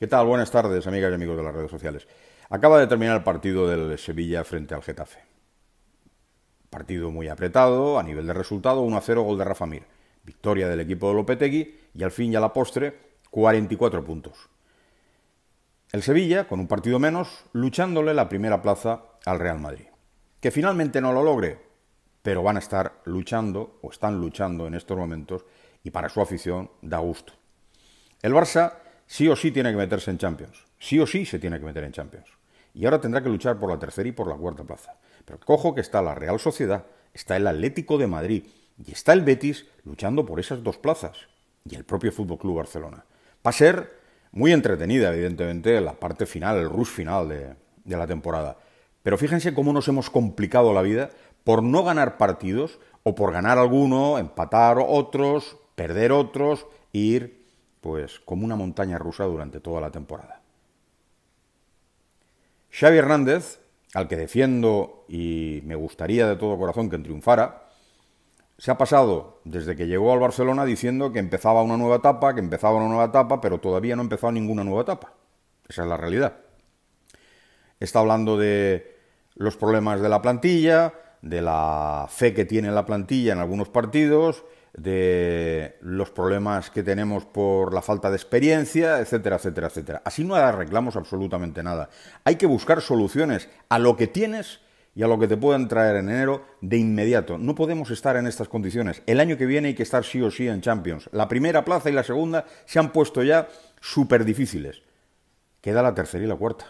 ¿Qué tal? Buenas tardes, amigas y amigos de las redes sociales. Acaba de terminar el partido del Sevilla frente al Getafe. Partido muy apretado, a nivel de resultado, 1-0 gol de Rafa Mir. Victoria del equipo de Lopetegui y al fin y a la postre, 44 puntos. El Sevilla, con un partido menos, luchándole la primera plaza al Real Madrid. Que finalmente no lo logre, pero van a estar luchando, o están luchando en estos momentos, y para su afición da gusto. El Barça sí o sí tiene que meterse en Champions. Sí o sí se tiene que meter en Champions. Y ahora tendrá que luchar por la tercera y por la cuarta plaza. Pero cojo que está la Real Sociedad, está el Atlético de Madrid y está el Betis luchando por esas dos plazas. Y el propio Fútbol Club Barcelona. Va a ser muy entretenida, evidentemente, la parte final, el rush final de, de la temporada. Pero fíjense cómo nos hemos complicado la vida por no ganar partidos o por ganar alguno, empatar otros, perder otros, ir pues como una montaña rusa durante toda la temporada. Xavi Hernández, al que defiendo y me gustaría de todo corazón que triunfara, se ha pasado desde que llegó al Barcelona diciendo que empezaba una nueva etapa, que empezaba una nueva etapa, pero todavía no ha empezado ninguna nueva etapa. Esa es la realidad. Está hablando de los problemas de la plantilla, de la fe que tiene la plantilla en algunos partidos, de los problemas que tenemos por la falta de experiencia, etcétera, etcétera, etcétera. Así no arreglamos absolutamente nada. Hay que buscar soluciones a lo que tienes y a lo que te pueden traer en enero de inmediato. No podemos estar en estas condiciones. El año que viene hay que estar sí o sí en Champions. La primera plaza y la segunda se han puesto ya súper difíciles. Queda la tercera y la cuarta,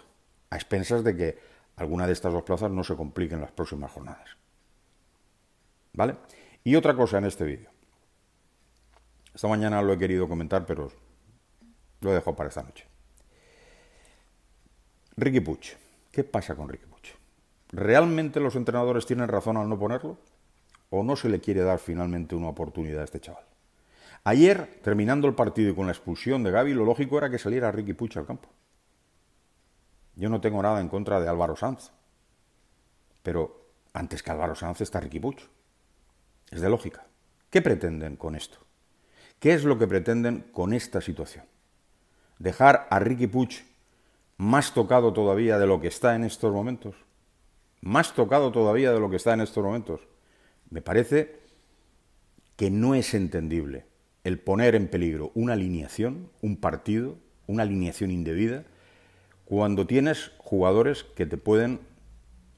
a expensas de que alguna de estas dos plazas no se compliquen las próximas jornadas. ¿Vale? Y otra cosa en este vídeo. Esta mañana lo he querido comentar, pero lo dejo para esta noche. Ricky Puch. ¿Qué pasa con Ricky Puch? ¿Realmente los entrenadores tienen razón al no ponerlo? ¿O no se le quiere dar finalmente una oportunidad a este chaval? Ayer, terminando el partido y con la expulsión de Gaby, lo lógico era que saliera Ricky Puch al campo. Yo no tengo nada en contra de Álvaro Sanz. Pero antes que Álvaro Sanz está Ricky Puch. Es de lógica. ¿Qué pretenden con esto? ¿Qué es lo que pretenden con esta situación? ¿Dejar a Ricky Puch más tocado todavía de lo que está en estos momentos? Más tocado todavía de lo que está en estos momentos. Me parece que no es entendible el poner en peligro una alineación, un partido, una alineación indebida, cuando tienes jugadores que te pueden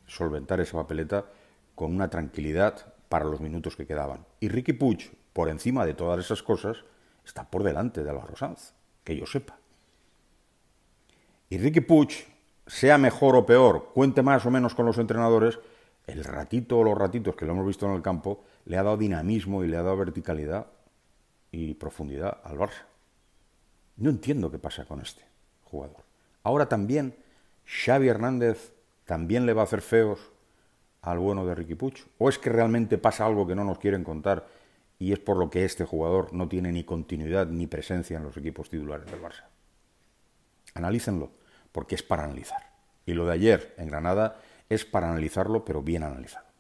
solventar esa papeleta con una tranquilidad para los minutos que quedaban. Y Ricky Puch por encima de todas esas cosas, está por delante de Álvaro Sanz, que yo sepa. Y Ricky Puig, sea mejor o peor, cuente más o menos con los entrenadores, el ratito o los ratitos que lo hemos visto en el campo le ha dado dinamismo y le ha dado verticalidad y profundidad al Barça. No entiendo qué pasa con este jugador. Ahora también Xavi Hernández también le va a hacer feos al bueno de Ricky Puch. ¿O es que realmente pasa algo que no nos quieren contar y es por lo que este jugador no tiene ni continuidad ni presencia en los equipos titulares del Barça. Analícenlo, porque es para analizar. Y lo de ayer en Granada es para analizarlo, pero bien analizado.